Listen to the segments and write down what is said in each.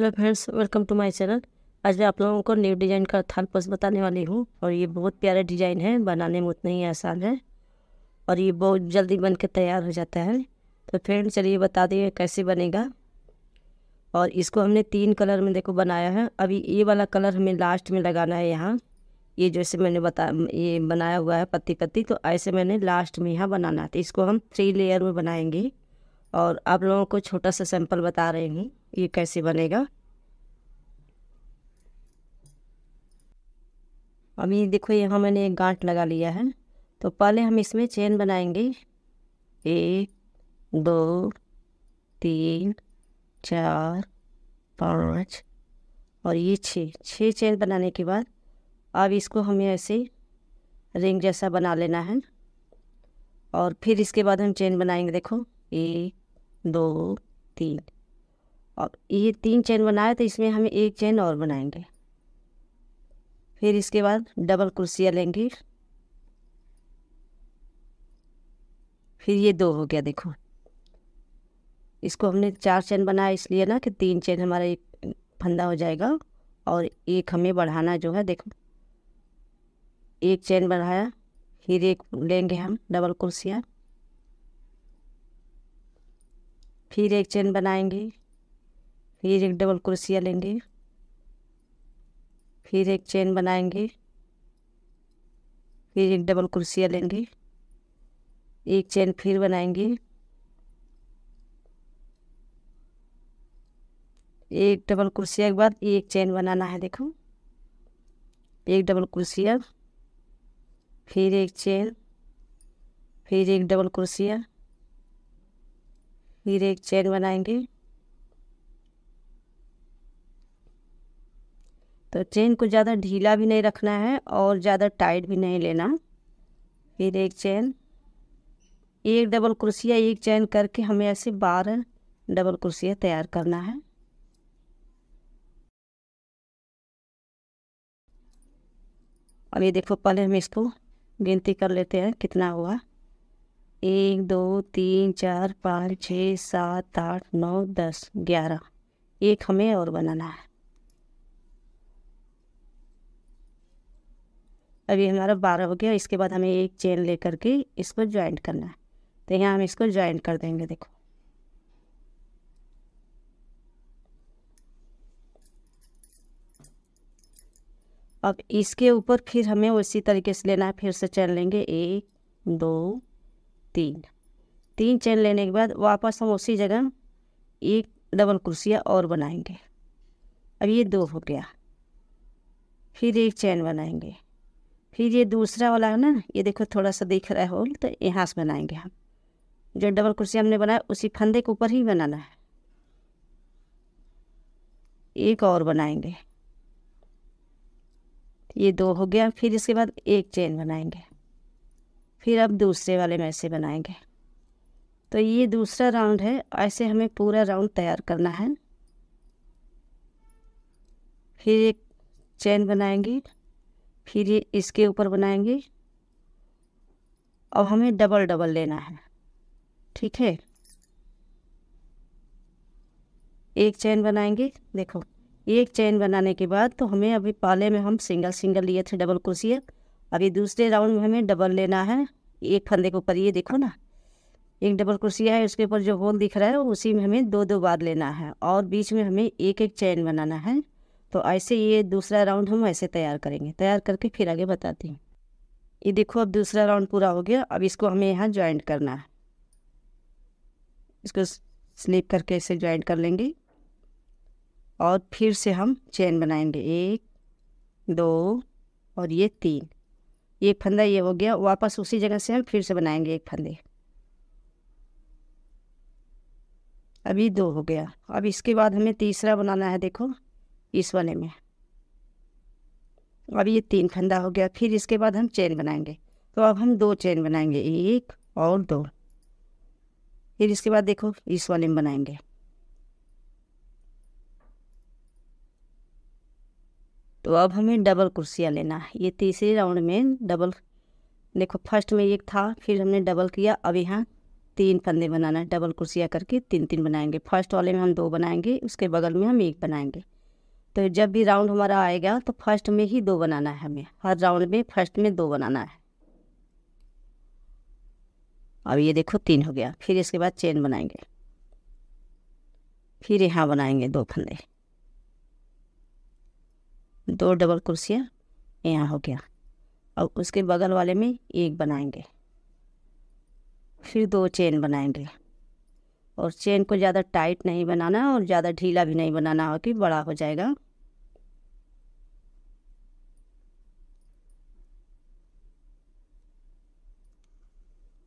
hello friends welcome to my channel आज मैं आप लोगों को न्यू डिज़ाइन का थाल पोस्ट बताने वाली हूँ और ये बहुत प्यारा डिज़ाइन है बनाने में उतना ही आसान है और ये बहुत जल्दी बन के तैयार हो जाता है तो फ्रेंड चलिए बता दिए कैसे बनेगा और इसको हमने तीन कलर में देखो बनाया है अभी ये वाला कलर हमें लास्ट में लगाना है यहाँ ये जैसे मैंने बता ये बनाया हुआ है पत्ती पत्ती तो ऐसे मैंने लास्ट में यहाँ बनाना था तो इसको हम थ्री लेयर में बनाएंगे और आप लोगों को छोटा सा सैंपल बता रहे हूँ ये कैसे बनेगा अभी देखो यहाँ मैंने एक गांठ लगा लिया है तो पहले हम इसमें चेन बनाएंगे एक दो तीन चार पाँच और ये छः छः चेन बनाने के बाद अब इसको हमें ऐसे रिंग जैसा बना लेना है और फिर इसके बाद हम चेन बनाएंगे देखो एक दो तीन और ये तीन चेन बनाए तो इसमें हम एक चेन और बनाएंगे फिर इसके बाद डबल कुर्सियाँ लेंगे फिर ये दो हो गया देखो इसको हमने चार चेन बनाया इसलिए ना कि तीन चेन हमारा एक फंदा हो जाएगा और एक हमें बढ़ाना जो है देखो एक चेन बढ़ाया फिर एक लेंगे हम डबल कुर्सियाँ फिर एक चेन बनाएंगे फिर एक डबल क्रोशिया लेंगे फिर एक चेन बनाएंगे फिर एक डबल क्रोशिया लेंगे एक चेन फिर बनाएंगे एक डबल क्रोशिया के बाद एक चेन बनाना है देखो एक डबल क्रोशिया फिर एक चेन फिर एक डबल क्रोशिया फिर एक चेन बनाएंगे तो चेन को ज़्यादा ढीला भी नहीं रखना है और ज़्यादा टाइट भी नहीं लेना फिर एक चैन एक डबल कुर्सिया एक चैन करके हमें ऐसे बारह डबल कुर्सियाँ तैयार करना है और ये देखो पहले हम इसको गिनती कर लेते हैं कितना हुआ एक दो तीन चार पाँच छः सात आठ नौ दस ग्यारह एक हमें और बनाना है अभी हमारा बारह हो गया इसके बाद हमें एक चेन ले करके इसको ज्वाइंट करना है तो यहाँ हम इसको ज्वाइंट कर देंगे देखो अब इसके ऊपर फिर हमें उसी तरीके से लेना है फिर से चैन लेंगे एक दो तीन तीन चैन लेने के बाद वापस हम उसी जगह एक डबल कुर्सिया और बनाएंगे अब ये दो हो गया फिर एक चैन बनाएंगे फिर ये दूसरा वाला है ना ये देखो थोड़ा सा दिख रहा है होल तो यहाँ से बनाएंगे हम जो डबल कुर्सी हमने बनाया उसी फंदे के ऊपर ही बनाना है एक और बनाएंगे ये दो हो गया फिर इसके बाद एक चेन बनाएंगे फिर अब दूसरे वाले में ऐसे बनाएंगे तो ये दूसरा राउंड है ऐसे हमें पूरा राउंड तैयार करना है फिर एक चेन बनाएंगे फिर ये इसके ऊपर बनाएंगे अब हमें डबल डबल लेना है ठीक है एक चैन बनाएंगे देखो एक चैन बनाने के बाद तो हमें अभी पहले में हम सिंगल सिंगल लिए थे डबल क्रोसिया अभी दूसरे राउंड में हमें डबल लेना है एक फंदे के ऊपर ये देखो ना एक डबल क्रोसिया है उसके ऊपर जो होल दिख रहा है उसी में हमें दो दो बार लेना है और बीच में हमें एक एक चैन बनाना है तो ऐसे ये दूसरा राउंड हम ऐसे तैयार करेंगे तैयार करके फिर आगे बताती हूँ ये देखो अब दूसरा राउंड पूरा हो गया अब इसको हमें यहाँ ज्वाइंट करना है इसको स्लिप करके इसे ज्वाइंट कर लेंगे और फिर से हम चेन बनाएंगे एक दो और ये तीन एक फंदा ये हो गया वापस उसी जगह से हम फिर से बनाएंगे एक फंदे अभी दो हो गया अब इसके बाद हमें तीसरा बनाना है देखो इस वाले में अब ये तीन फंदा हो गया फिर इसके बाद हम चेन बनाएंगे तो अब हम दो चेन बनाएंगे एक और दो फिर इसके बाद देखो इस वाले में बनाएंगे तो अब हमें डबल कुर्सियाँ लेना है ये तीसरे राउंड में डबल देखो फर्स्ट में एक था फिर हमने डबल किया अब यहाँ तीन फंदे बनाना है डबल कुर्सियाँ करके तीन तीन बनाएंगे फर्स्ट वाले में हम दो बनाएंगे उसके बगल में हम एक बनाएंगे तो जब भी राउंड हमारा आएगा तो फर्स्ट में ही दो बनाना है हमें हर राउंड में फर्स्ट में दो बनाना है अब ये देखो तीन हो गया फिर इसके बाद चेन बनाएंगे फिर यहाँ बनाएंगे दो फंदे दो डबल कुर्सियाँ यहाँ हो गया अब उसके बगल वाले में एक बनाएंगे फिर दो चेन बनाएंगे और चेन को ज़्यादा टाइट नहीं बनाना और ज़्यादा ढीला भी नहीं बनाना हो कि बड़ा हो जाएगा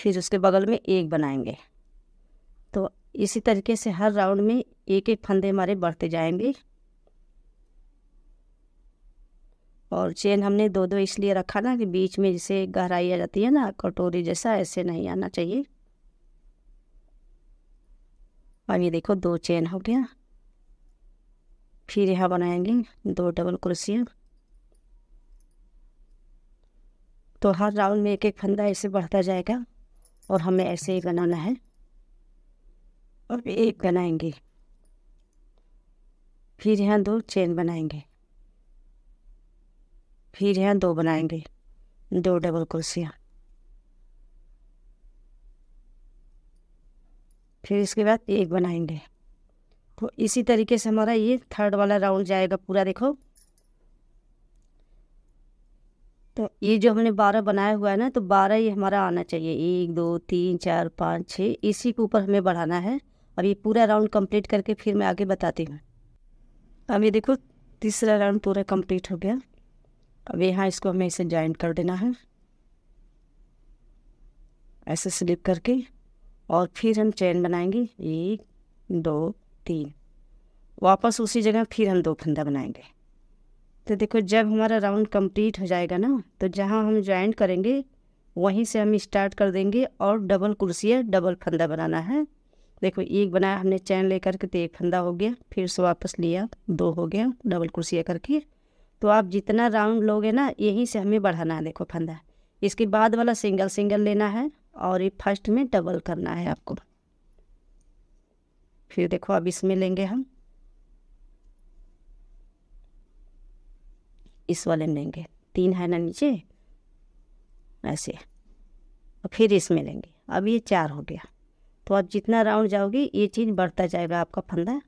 फिर उसके बगल में एक बनाएंगे तो इसी तरीके से हर राउंड में एक एक फंदे हमारे बढ़ते जाएंगे और चेन हमने दो दो इसलिए रखा ना कि बीच में जैसे गहराई आ जाती है ना कटोरी जैसा ऐसे नहीं आना चाहिए और ये देखो दो चेन हो गया फिर यहाँ बनाएंगे दो डबल क्रोशिया तो हर राउंड में एक एक फंदा ऐसे बढ़ता जाएगा और हमें ऐसे ही बनाना है और एक बनाएंगे फिर यहाँ दो चेन बनाएंगे फिर यहाँ दो बनाएंगे दो डबल क्रोशिया फिर इसके बाद एक बनाएंगे तो इसी तरीके से हमारा ये थर्ड वाला राउंड जाएगा पूरा देखो तो ये जो हमने बारह बनाया हुआ है ना तो बारह ये हमारा आना चाहिए एक दो तीन चार पाँच छः इसी के ऊपर हमें बढ़ाना है अब ये पूरा राउंड कंप्लीट करके फिर मैं आगे बताती हूँ अब ये देखो तीसरा राउंड पूरा कंप्लीट हो गया अब यहाँ इसको हमें इसे ज्वाइन कर देना है ऐसे स्लिप करके और फिर हम चैन बनाएंगे एक दो तीन वापस उसी जगह फिर हम दो फंदा बनाएंगे तो देखो जब हमारा राउंड कंप्लीट हो जाएगा ना तो जहाँ हम ज्वाइंट करेंगे वहीं से हम स्टार्ट कर देंगे और डबल कुर्सियाँ डबल फंदा बनाना है देखो एक बनाया हमने चैन लेकर के तो एक फंदा हो गया फिर से वापस लिया दो हो गया डबल कुर्सियाँ करके तो आप जितना राउंड लोगे ना यहीं से हमें बढ़ाना है देखो फंदा इसके बाद वाला सिंगल सिंगल लेना है और ये फर्स्ट में डबल करना है आपको फिर देखो अब इसमें लेंगे हम इस वाले में लेंगे तीन है ना नीचे ऐसे और फिर इसमें लेंगे अब ये चार हो गया तो आप जितना राउंड जाओगे ये चीज़ बढ़ता जाएगा आपका फंदा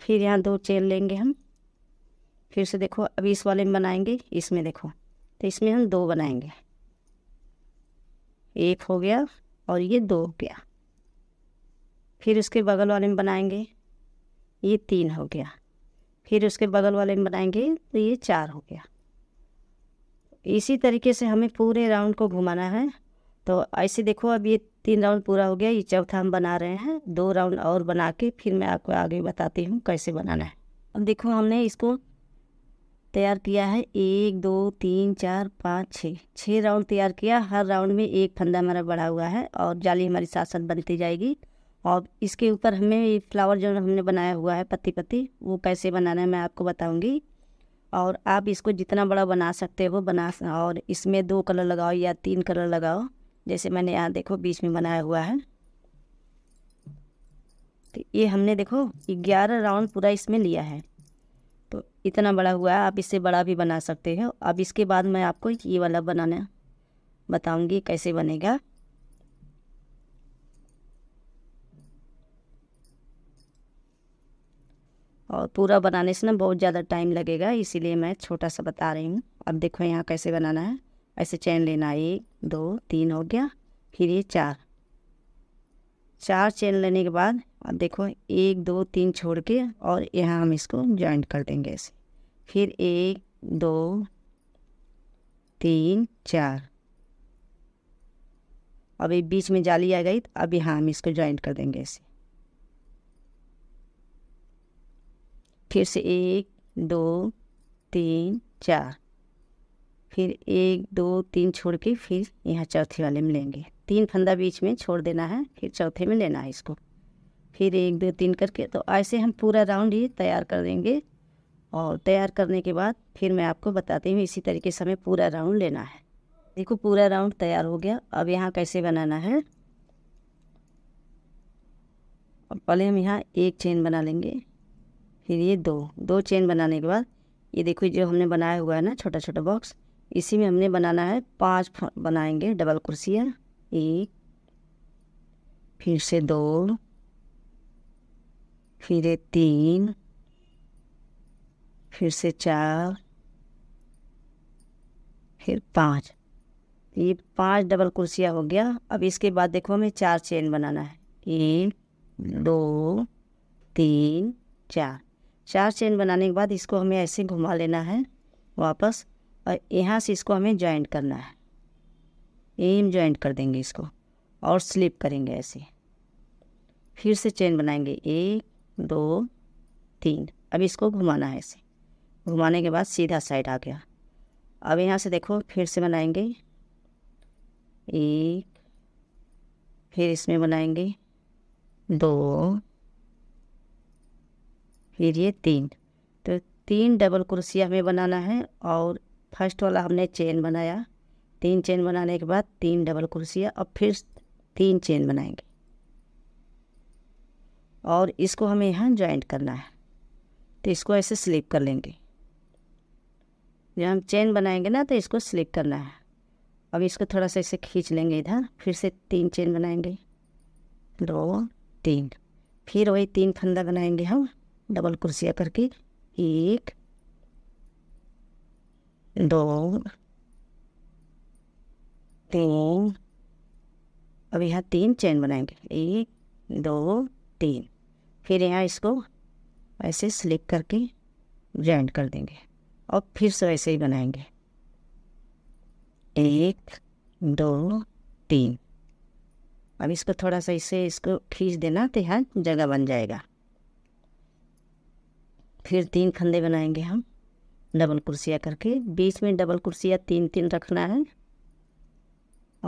फिर यहाँ दो चेन लेंगे हम फिर से देखो अभी इस वाले में बनाएंगे इसमें देखो तो इसमें हम दो बनाएंगे एक हो गया और ये दो हो गया फिर उसके बगल वाले में बनाएंगे ये तीन हो गया फिर उसके बगल वाले में बनाएंगे तो ये चार हो गया इसी तरीके से हमें पूरे राउंड को घुमाना है तो ऐसे देखो अब ये तीन राउंड पूरा हो गया ये चौथा हम बना रहे हैं दो राउंड और बना के फिर मैं आपको आगे बताती हूँ कैसे बनाना है अब देखो हमने इसको तैयार किया है एक दो तीन चार पाँच छः छः राउंड तैयार किया हर राउंड में एक फंदा हमारा बढ़ा हुआ है और जाली हमारी साथ साथ बनती जाएगी और इसके ऊपर हमें ये फ्लावर जो हमने बनाया हुआ है पत्ती पत्ती वो कैसे बनाना है मैं आपको बताऊंगी और आप इसको जितना बड़ा बना सकते हो बना और इसमें दो कलर लगाओ या तीन कलर लगाओ जैसे मैंने यहाँ देखो बीच में बनाया हुआ है तो ये हमने देखो ग्यारह राउंड पूरा इसमें लिया है तो इतना बड़ा हुआ है आप इससे बड़ा भी बना सकते हैं अब इसके बाद मैं आपको ये वाला बनाना बताऊंगी कैसे बनेगा और पूरा बनाने से ना बहुत ज़्यादा टाइम लगेगा इसीलिए मैं छोटा सा बता रही हूँ अब देखो यहाँ कैसे बनाना है ऐसे चैन लेना है एक दो तीन हो गया फिर ये चार चार चैन लेने के बाद अब देखो एक दो तीन छोड़ के और यहाँ हम इसको ज्वाइंट कर देंगे ऐसे फिर एक दो तीन चार अब ये बीच में जाली आ गई तो अब यहाँ हम इसको ज्वाइंट कर देंगे ऐसे फिर से एक दो तीन चार फिर एक दो तीन छोड़ के फिर यहाँ चौथे वाले में लेंगे तीन फंदा बीच में छोड़ देना है फिर चौथे में लेना है इसको फिर एक दो तीन करके तो ऐसे हम पूरा राउंड ही तैयार कर देंगे और तैयार करने के बाद फिर मैं आपको बताती हूँ इसी तरीके से हमें पूरा राउंड लेना है देखो पूरा राउंड तैयार हो गया अब यहाँ कैसे बनाना है और पहले हम यहाँ एक चेन बना लेंगे फिर ये दो दो चेन बनाने के बाद ये देखो जो हमने बनाया हुआ है ना छोटा छोटा बॉक्स इसी में हमने बनाना है पांच बनाएंगे डबल कुर्सियाँ एक फिर से दो फिर तीन फिर से चार फिर पाँच ये पांच डबल कुर्सियाँ हो गया अब इसके बाद देखो हमें चार चेन बनाना है एक दो तीन चार चार चेन बनाने के बाद इसको हमें ऐसे घुमा लेना है वापस और यहाँ से इसको हमें जॉइंट करना है एम जॉइंट कर देंगे इसको और स्लिप करेंगे ऐसे फिर से चेन बनाएंगे एक दो तीन अब इसको घुमाना है इसे घुमाने के बाद सीधा साइड आ गया अब यहाँ से देखो फिर से बनाएंगे एक फिर इसमें बनाएंगे दो फिर ये तीन तो तीन डबल कुर्सी हमें बनाना है और फर्स्ट वाला हमने चेन बनाया तीन चेन बनाने के बाद तीन डबल कुर्सियाँ और फिर तीन चेन बनाएंगे और इसको हमें यहाँ ज्वाइंट करना है तो इसको ऐसे स्लिप कर लेंगे जब हम चेन बनाएंगे ना तो इसको स्लिप करना है अब इसको थोड़ा सा ऐसे खींच लेंगे इधर फिर से तीन चेन बनाएंगे दो तीन फिर वही तीन फंदा बनाएंगे हम डबल कुर्सिया करके एक दो तीन अब यहाँ तीन चेन बनाएंगे एक दो तीन फिर यहाँ इसको ऐसे स्लिप करके जॉइंट कर देंगे और फिर से ऐसे ही बनाएंगे एक दो तीन अब इसको थोड़ा सा इसे इसको खींच देना तो यहाँ जगह बन जाएगा फिर तीन खंदे बनाएंगे हम डबल कुर्सियाँ करके बीच में डबल कुर्सियाँ तीन तीन रखना है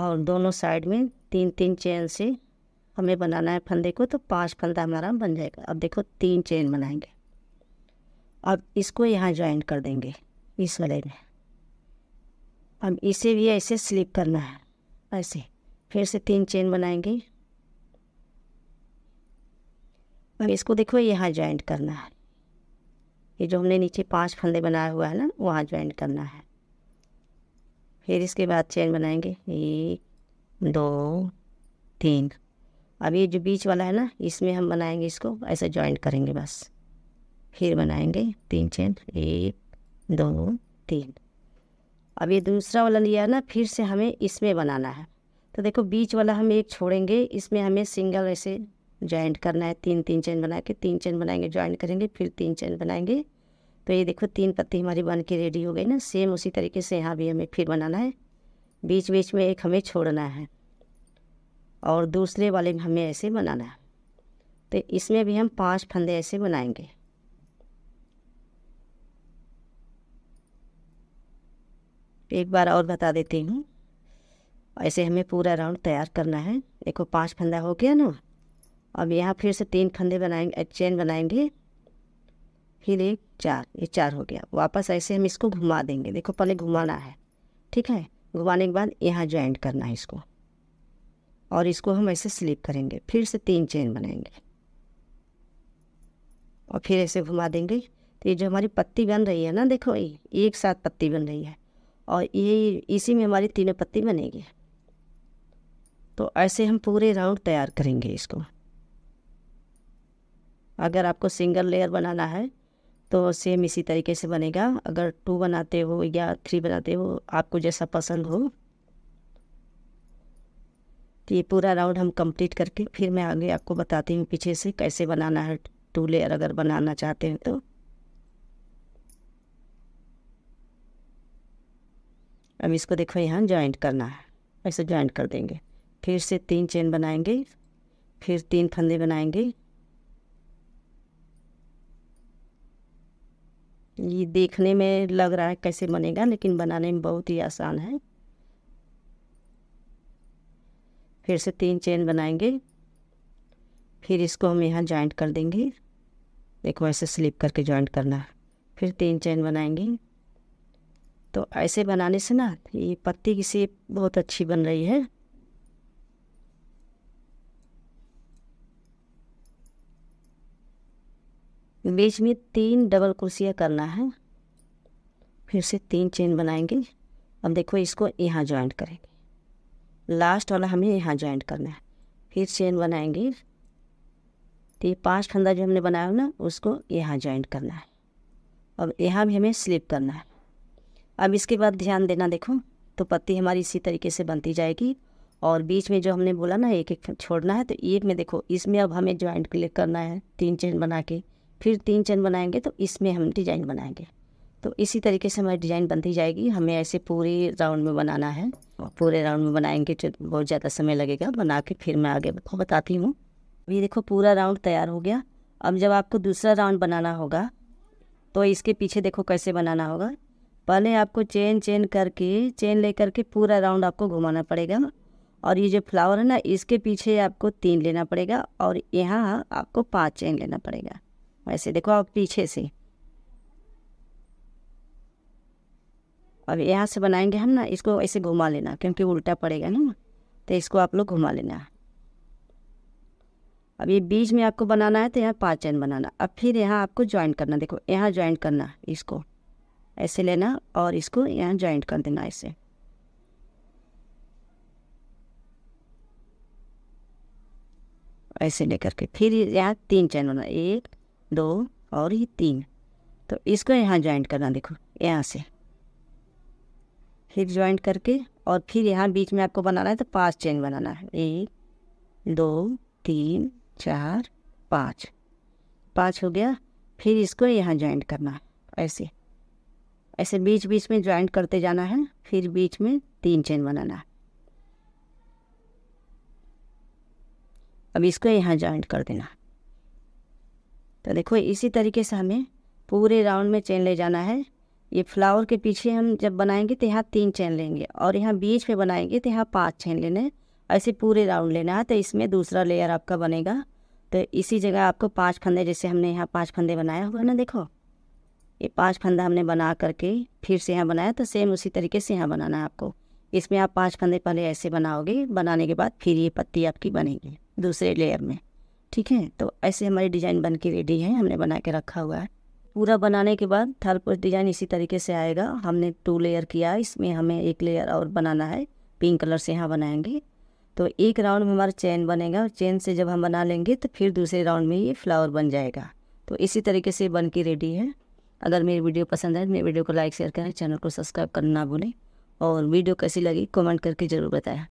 और दोनों साइड में तीन तीन चैन से हमें बनाना है फंदे को तो पांच फंदा हमारा बन जाएगा अब देखो तीन चेन बनाएंगे अब इसको यहाँ ज्वाइन कर देंगे इस वाले में अब इसे भी ऐसे स्लिप करना है ऐसे फिर से तीन चेन बनाएंगे अब इसको देखो यहाँ ज्वाइंट करना है ये जो हमने नीचे पांच फंदे बनाया हुआ है ना वहाँ ज्वाइंट करना है फिर इसके बाद चेन बनाएंगे एक दो तीन अब ये जो बीच वाला है ना इसमें हम बनाएंगे इसको ऐसे जॉइंट करेंगे बस फिर बनाएंगे तीन चेन एक दो तीन अब ये दूसरा वाला लिया ना फिर से हमें इसमें बनाना है तो देखो बीच वाला हम एक छोड़ेंगे इसमें हमें सिंगल ऐसे जॉइंट करना है तीन तीन चेन बना के तीन चेन बनाएंगे जॉइंट करेंगे फिर तीन चेन बनाएंगे तो ये देखो तीन पत्ती हमारी बन के रेडी हो गई ना सेम उसी तरीके से यहाँ भी हमें फिर बनाना है बीच बीच में एक हमें छोड़ना है और दूसरे वाले में हमें ऐसे बनाना है तो इसमें भी हम पांच फंदे ऐसे बनाएंगे एक बार और बता देती हूँ ऐसे हमें पूरा राउंड तैयार करना है देखो पांच फंदा हो गया ना अब यहाँ फिर से तीन फंदे बनाएंगे चेन बनाएंगे फिर एक चार ये चार हो गया वापस ऐसे हम इसको घुमा देंगे देखो पहले घुमाना है ठीक है घुमाने के बाद यहाँ ज्वाइंट करना है इसको और इसको हम ऐसे स्लिप करेंगे फिर से तीन चेन बनाएंगे और फिर ऐसे घुमा देंगे तो ये जो हमारी पत्ती बन रही है ना देखो ये एक साथ पत्ती बन रही है और ये इसी में हमारी तीनों पत्ती बनेगी तो ऐसे हम पूरे राउंड तैयार करेंगे इसको अगर आपको सिंगल लेयर बनाना है तो सेम इसी तरीके से बनेगा अगर टू बनाते हो या थ्री बनाते हो आपको जैसा पसंद हो तो ये पूरा राउंड हम कंप्लीट करके फिर मैं आगे आपको बताती हूँ पीछे से कैसे बनाना है टू लेयर अगर बनाना चाहते हैं तो अब इसको देखो यहाँ ज्वाइंट करना है ऐसे ज्वाइंट कर देंगे फिर से तीन चेन बनाएंगे फिर तीन फंदे बनाएंगे ये देखने में लग रहा है कैसे बनेगा लेकिन बनाने में बहुत ही आसान है फिर से तीन चेन बनाएंगे फिर इसको हम यहाँ जॉइंट कर देंगे देखो ऐसे स्लिप करके जॉइंट करना है फिर तीन चेन बनाएंगे तो ऐसे बनाने से ना ये पत्ती की सेप बहुत अच्छी बन रही है बीच में तीन डबल कुर्सियाँ करना है फिर से तीन चेन बनाएंगे अब देखो इसको यहाँ जॉइंट करेंगे लास्ट वाला हमें यहाँ ज्वाइंट करना है फिर चेन बनाएंगे तो ये पाँच फंदा जो हमने बनाया हो ना उसको यहाँ ज्वाइंट करना है अब यहाँ भी हमें स्लिप करना है अब इसके बाद ध्यान देना देखो तो पत्ती हमारी इसी तरीके से बनती जाएगी और बीच में जो हमने बोला ना एक एक छोड़ना है तो एक में देखो इसमें अब हमें ज्वाइंट क्लिक करना है तीन चेन बना के फिर तीन चेन बनाएंगे तो इसमें हम डिजाइन बनाएंगे तो इसी तरीके से हमारी डिज़ाइन बनती जाएगी हमें ऐसे पूरे राउंड में बनाना है पूरे राउंड में बनाएंगे तो बहुत ज़्यादा समय लगेगा बना के फिर मैं आगे बताती हूँ ये देखो पूरा राउंड तैयार हो गया अब जब आपको दूसरा राउंड बनाना होगा तो इसके पीछे देखो कैसे बनाना होगा पहले आपको चेन चेन करके चेन ले करके पूरा राउंड आपको घुमाना पड़ेगा और ये जो फ्लावर है ना इसके पीछे आपको तीन लेना पड़ेगा और यहाँ आपको पाँच चेन लेना पड़ेगा वैसे देखो आप पीछे से अब यहाँ से बनाएंगे हम ना इसको ऐसे घुमा लेना क्योंकि उल्टा पड़ेगा ना तो इसको आप लोग घुमा लेना अब ये बीच में आपको बनाना है तो यहाँ पाँच चैन बनाना अब फिर यहाँ आपको ज्वाइन करना देखो यहाँ ज्वाइन करना इसको ऐसे लेना और इसको यहाँ ज्वाइंट कर देना ऐसे ऐसे लेकर के फिर यहाँ तीन चैन बनाना एक दो और ये तीन तो इसको यहाँ ज्वाइंट करना देखो यहाँ से फिर ज्वाइंट करके और फिर यहाँ बीच में आपको बनाना है तो पांच चेन बनाना है एक दो तीन चार पाँच पाँच हो गया फिर इसको यहाँ ज्वाइंट करना है ऐसे ऐसे बीच बीच में ज्वाइंट करते जाना है फिर बीच में तीन चेन बनाना है अब इसको यहाँ ज्वाइंट कर देना तो देखो इसी तरीके से हमें पूरे राउंड में चेन ले जाना है ये फ्लावर के पीछे हम जब बनाएंगे तो यहाँ तीन चैन लेंगे और यहाँ बीच में बनाएंगे तो यहाँ पाँच चैन लेने ऐसे पूरे राउंड लेना है तो इसमें दूसरा लेयर आपका बनेगा तो इसी जगह आपको पाँच फंदे जैसे हमने यहाँ पाँच फंदे बनाया हुआ ना देखो ये पाँच फंदा हमने बना करके फिर से यहाँ बनाया तो सेम उसी तरीके से यहाँ बनाना है आपको इसमें आप पाँच फंदे पहले ऐसे बनाओगे बनाने के बाद फिर ये पत्ती आपकी बनेगी दूसरे लेयर में ठीक है तो ऐसे हमारी डिज़ाइन बन के रेडी है हमने बना के रखा हुआ है पूरा बनाने के बाद थाल पर डिज़ाइन इसी तरीके से आएगा हमने टू लेयर किया इसमें हमें एक लेयर और बनाना है पिंक कलर से यहाँ बनाएंगे तो एक राउंड में हमारा चेन बनेगा और चेन से जब हम बना लेंगे तो फिर दूसरे राउंड में ये फ्लावर बन जाएगा तो इसी तरीके से बन के रेडी है अगर मेरी वीडियो पसंद आए तो मेरी वीडियो को लाइक शेयर करें चैनल को सब्सक्राइब करना ना भूलें और वीडियो कैसी लगी कमेंट करके ज़रूर बताएं